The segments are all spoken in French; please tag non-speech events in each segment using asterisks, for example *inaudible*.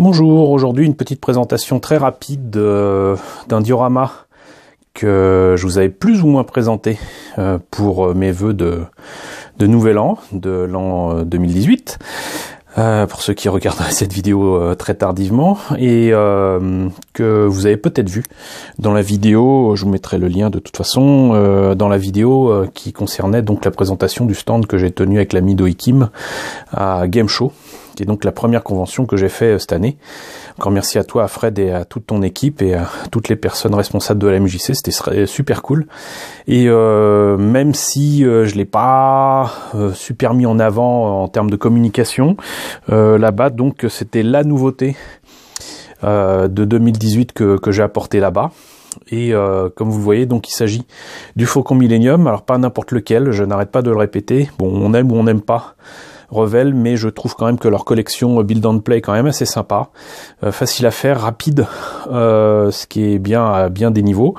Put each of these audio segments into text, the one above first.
Bonjour, aujourd'hui une petite présentation très rapide euh, d'un diorama que je vous avais plus ou moins présenté euh, pour euh, mes vœux de, nouvel an, de l'an 2018, pour ceux qui regarderaient *laughs* cette vidéo très tardivement, et que vous avez peut-être vu dans la vidéo, je vous mettrai le lien de toute façon, dans la vidéo qui concernait donc la présentation du stand que j'ai tenu avec l'ami Doikim à Game Show qui donc la première convention que j'ai fait euh, cette année. Encore merci à toi, Fred et à toute ton équipe et à toutes les personnes responsables de la MJC. C'était euh, super cool. Et euh, même si je l'ai pas super mis en avant en termes de communication, là-bas, donc c'était la nouveauté de 2018 que, j'ai apporté là-bas. Et comme vous voyez, donc il s'agit du Faucon Millennium. Alors pas n'importe lequel, je n'arrête pas de le répéter. Bon, on aime ou on n'aime pas Revel, mais je trouve quand même que leur collection euh, Build and Play est quand même assez sympa, euh, facile à faire, rapide, euh, ce qui est bien à bien des niveaux,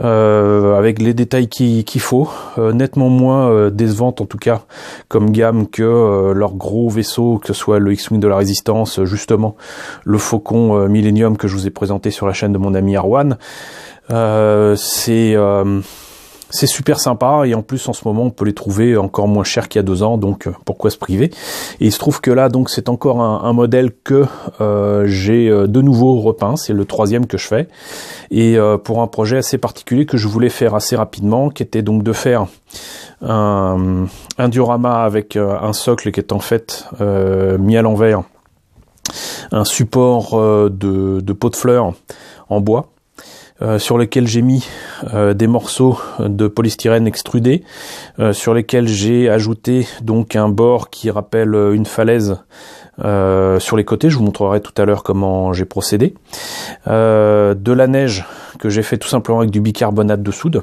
avec les détails qu'il faut, nettement moins décevante en tout cas comme gamme que leur gros vaisseau que ce soit le X-Wing de la Résistance, justement le Faucon Millennium que je vous ai présenté sur la chaîne de mon ami Arwan. c'est c'est super sympa et en plus en ce moment on peut les trouver encore moins cher qu'il y a deux ans donc euh, pourquoi se priver Et il se trouve que là donc c'est encore un, modèle que euh, j'ai euh, de nouveau repeint, c'est le troisième que je fais et pour un projet assez particulier que je voulais faire assez rapidement qui était donc de faire un, diorama avec un socle qui est en fait mis à l'envers, un support de, de pot de fleurs en bois euh, sur lequel j'ai mis euh, des morceaux de polystyrène extrudé, euh, sur lesquels j'ai ajouté donc un bord qui rappelle une falaise sur les côtés. Je vous montrerai tout à l'heure comment j'ai procédé. de la neige que j'ai fait tout simplement avec du bicarbonate de soude.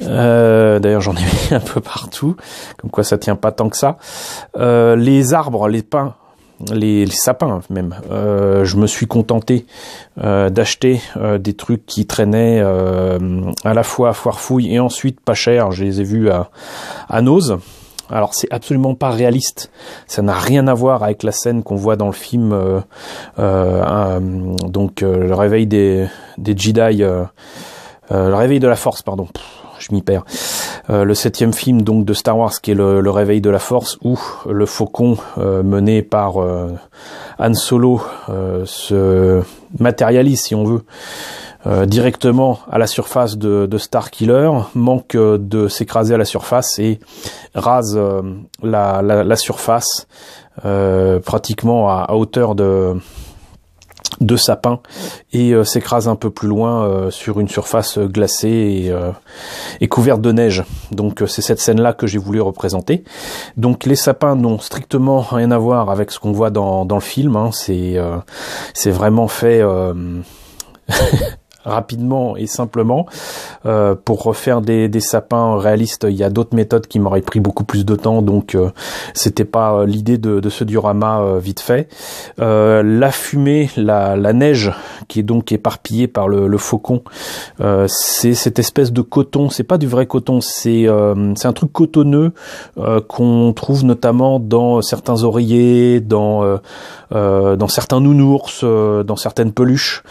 D'ailleurs, j'en ai *laughs* mis un peu partout, comme quoi ça tient pas tant que ça. les arbres, les pins les, sapins même. Euh, je me suis contenté euh, d'acheter euh, des trucs qui traînaient à la fois à foire et ensuite pas cher. Je les ai vus à, à Nose. Alors c'est absolument pas réaliste, ça n'a rien à voir avec la scène qu'on voit dans le film, donc le réveil des, des Jedi, le réveil de la Force, pardon, je m'y perds. Euh, le septième film donc de Star Wars qui est le, réveil de la force où le faucon euh, mené par euh, Han Solo se matérialise si on veut directement à la surface de, Starkiller, manque de s'écraser à la surface et rase la, surface pratiquement à hauteur de, de sapin et euh, s'écrase un peu plus loin euh, sur une surface glacée et, euh, et couverte de neige. Donc euh, c'est cette scène-là que j'ai voulu représenter. Donc les sapins n'ont strictement rien à voir avec ce qu'on voit dans, dans, le film. Hein. C'est c'est vraiment fait. *laughs* rapidement et simplement. Euh, pour refaire des, sapins réalistes, il y a d'autres méthodes qui m'auraient pris beaucoup plus de temps, donc euh, c'était pas euh, l'idée de, ce diorama euh, vite fait. la fumée, la, neige qui est donc éparpillée par le, faucon, c'est cette espèce de coton. C'est pas du vrai coton, c'est c'est un truc cotonneux qu'on trouve notamment dans certains oreillers, dans dans certains nounours, dans certaines peluches.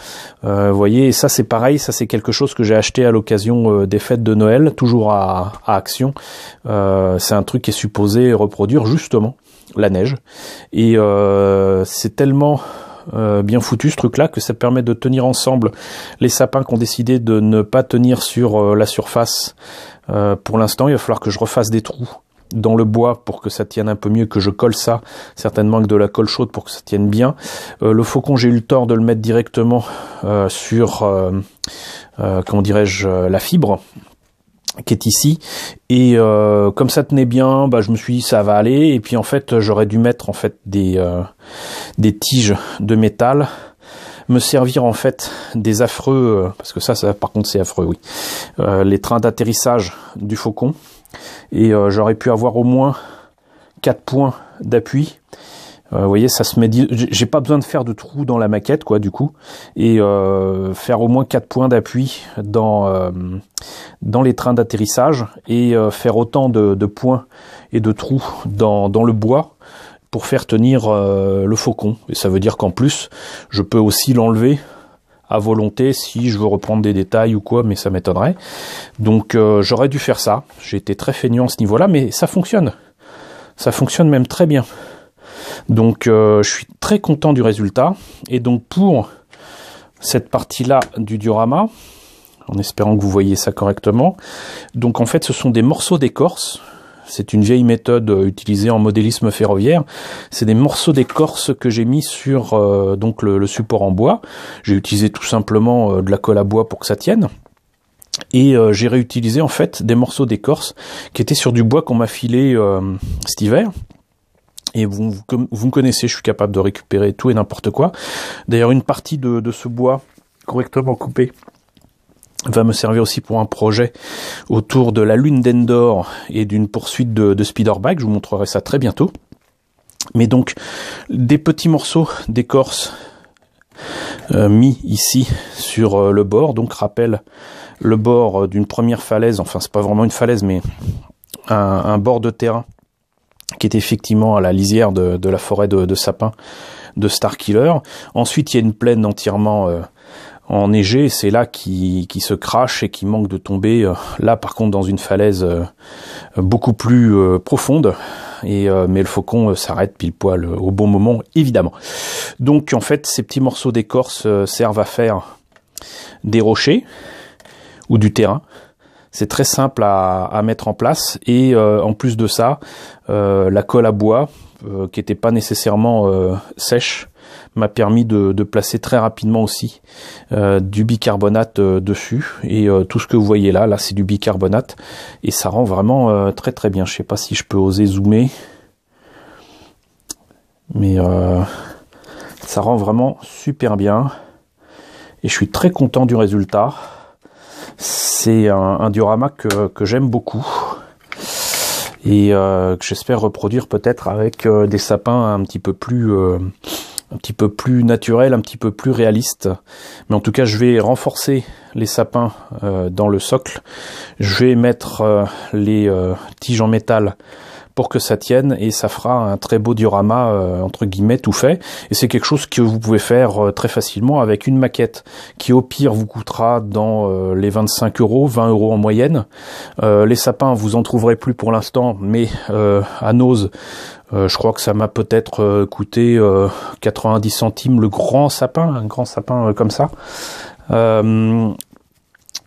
voyez, et ça c'est pareil, ça c'est quelque chose que j'ai acheté à l'occasion euh, des fêtes de Noël, toujours à, Action. Euh, c'est un truc qui est supposé reproduire justement la neige. Et euh, c'est tellement bien foutu ce truc-là que ça permet de tenir ensemble les sapins qui ont décidé de ne pas tenir sur la surface. pour l'instant, il va falloir que je refasse des trous dans le bois pour que ça tienne un peu mieux, que je colle ça, certainement que de la colle chaude pour que ça tienne bien. Euh, le faucon, j'ai eu le tort de le mettre directement euh, sur, euh, comment dirais-je, la fibre qui est ici et comme ça tenait bien bah je me suis dit ça va aller et puis en fait j'aurais dû mettre en fait des des tiges de métal me servir en fait des affreux parce que ça, ça par contre c'est affreux oui les trains d'atterrissage du faucon et euh, j'aurais pu avoir au moins 4 points d'appui. Euh, vous voyez, ça se met. J'ai pas besoin de faire de trous dans la maquette, quoi, du coup, et euh, faire au moins quatre points d'appui dans dans les trains d'atterrissage et faire autant de, de, points et de trous dans dans le bois pour faire tenir le faucon. Et ça veut dire qu'en plus, je peux aussi l'enlever à volonté si je veux reprendre des détails ou quoi, mais ça m'étonnerait. Donc euh, j'aurais dû faire ça. J'ai été très feignant à ce niveau-là, mais ça fonctionne. Ça fonctionne même très bien. Donc euh, je suis très content du résultat. Et donc pour cette partie-là du diorama, en espérant que vous voyez ça correctement, donc en fait ce sont des morceaux d'écorce c'est une vieille méthode euh, utilisée en modélisme ferroviaire. C'est des morceaux d'écorce que j'ai mis sur euh, donc le, support en bois. J'ai utilisé tout simplement euh, de la colle à bois pour que ça tienne. Et j'ai réutilisé en fait des morceaux d'écorce qui étaient sur du bois qu'on m'a filé cet hiver. Et vous, me connaissez, je suis capable de récupérer tout et n'importe quoi. D'ailleurs, une partie de ce bois correctement coupé va me servir aussi pour un projet autour de la lune d'Endor et d'une poursuite de, de bike, Je vous montrerai ça très bientôt. Mais donc, des petits morceaux d'écorce euh, mis ici sur euh, le bord, donc rappelle le bord euh, d'une première falaise, enfin c'est pas vraiment une falaise, mais un, bord de terrain qui est effectivement à la lisière de, la forêt de, de sapin de Starkiller. Ensuite, il y a une plaine entièrement enneigé, c'est là qui, se crache et qui manque de tomber euh, là par contre dans une falaise euh, beaucoup plus euh, profonde. Et, mais le faucon s'arrête pile poil au bon moment, évidemment. Donc en fait, ces petits morceaux d'écorce servent à faire des rochers ou du terrain. C'est très simple à, à, mettre en place et en plus de ça, la colle à bois qui n'était pas nécessairement sèche m'a permis de, placer très rapidement aussi euh, du bicarbonate euh, dessus. Et euh, tout ce que vous voyez là, là c'est du bicarbonate. Et ça rend vraiment très très bien. Je sais pas si je peux oser zoomer. Mais ça rend vraiment super bien. Et je suis très content du résultat. C'est un, diorama que, que j'aime beaucoup et que j'espère reproduire peut-être avec des sapins un petit peu plus un petit peu plus naturel, un petit peu plus réaliste. Mais en tout cas, je vais renforcer les sapins euh, dans le socle. Je vais mettre euh, les euh, tiges en métal que ça tienne et ça fera un très beau diorama euh, entre guillemets tout fait. Et c'est quelque chose que vous pouvez faire euh, très facilement avec une maquette qui au pire vous coûtera dans euh, les 25 euros, 20 euros en moyenne. les sapins vous en trouverez plus pour l'instant, mais à Nose je crois que ça m'a peut-être coûté 90 centimes le grand sapin, un grand sapin comme ça.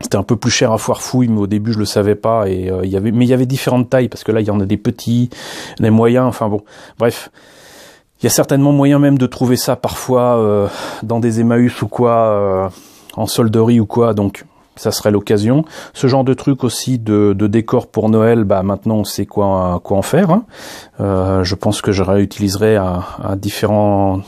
C'était un peu plus cher à foire fouille, mais au début je le savais pas. Et euh, il y avait, mais il y avait différentes tailles parce que là il y en a des petits, des moyens. Enfin bon, bref. Il y a certainement moyen même de trouver ça parfois euh, dans des Emmaüs ou quoi, euh, en solderie ou quoi, donc ça serait l'occasion. Ce genre de truc aussi de, décor pour Noël, bah maintenant on sait quoi, quoi en faire. Hein. je pense que je réutiliserai à différents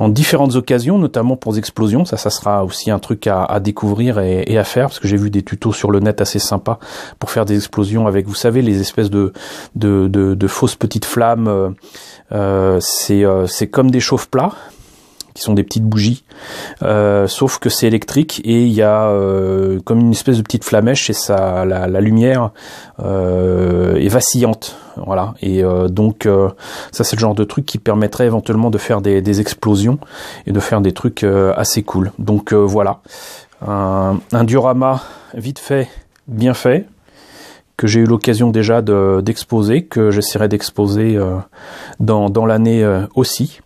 en différentes occasions, notamment pour des explosions. Ça, ça sera aussi un truc à, découvrir et, à faire parce que j'ai vu des tutos sur le net assez sympas pour faire des explosions avec, vous savez, les espèces de de, de, fausses petites flammes. Euh, c'est euh, c'est comme des chauffe-plats, qui sont des petites bougies. Euh, sauf que c'est électrique et il y a euh, comme une espèce de petite flamèche et ça, la, lumière euh, est vacillante. Voilà. Et donc ça c'est le genre de truc qui permettrait éventuellement de faire des, explosions et de faire des trucs assez cool. Donc voilà. Un, diorama vite fait, bien fait que j'ai eu l'occasion déjà d'exposer, que j'essaierai d'exposer dans, dans l'année aussi.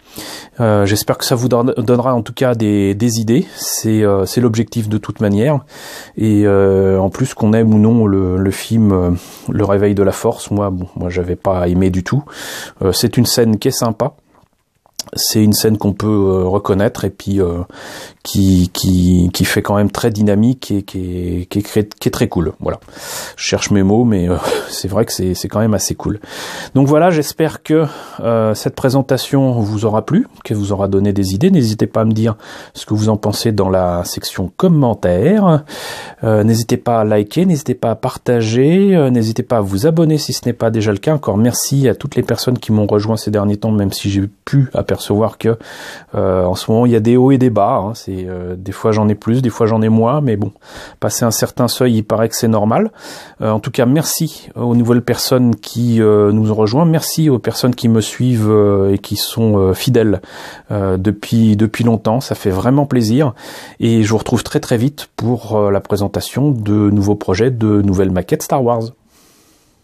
Euh, j'espère que ça vous donnera en tout cas des, idées. Euh, c'est l'objectif de toute manière. Et euh, en plus qu'on aime ou non le, le film Le Réveil de la Force, moi bon, moi j'avais pas aimé du tout. C'est une scène qui est sympa c'est une scène qu'on peut euh, reconnaître et puis euh, qui, qui, fait quand même très dynamique et qui est, qui très cool. Voilà. Je cherche mes mots, mais euh, *laughs* c'est vrai que c'est, quand même assez cool. Donc voilà, j'espère que cette présentation vous aura plu, que vous aura donné des idées. N'hésitez pas à me dire ce que vous en pensez dans la section commentaires. n'hésitez pas à liker, n'hésitez pas à partager, n'hésitez pas à vous abonner si ce n'est pas déjà le cas. Encore merci à toutes les personnes qui m'ont rejoint ces derniers temps, même si j'ai pu apercevoir voir que euh, en ce moment il y a des hauts et des bas. Hein. C'est euh, des fois j'en ai plus, des fois j'en ai moins, mais bon, passer un certain seuil, il paraît que c'est normal. Euh, en tout cas, merci aux nouvelles personnes qui nous ont rejoints, merci aux personnes qui me suivent et qui sont fidèles depuis depuis longtemps. Ça fait vraiment plaisir et je vous retrouve très très vite pour la présentation de nouveaux projets, de nouvelles maquettes Star Wars.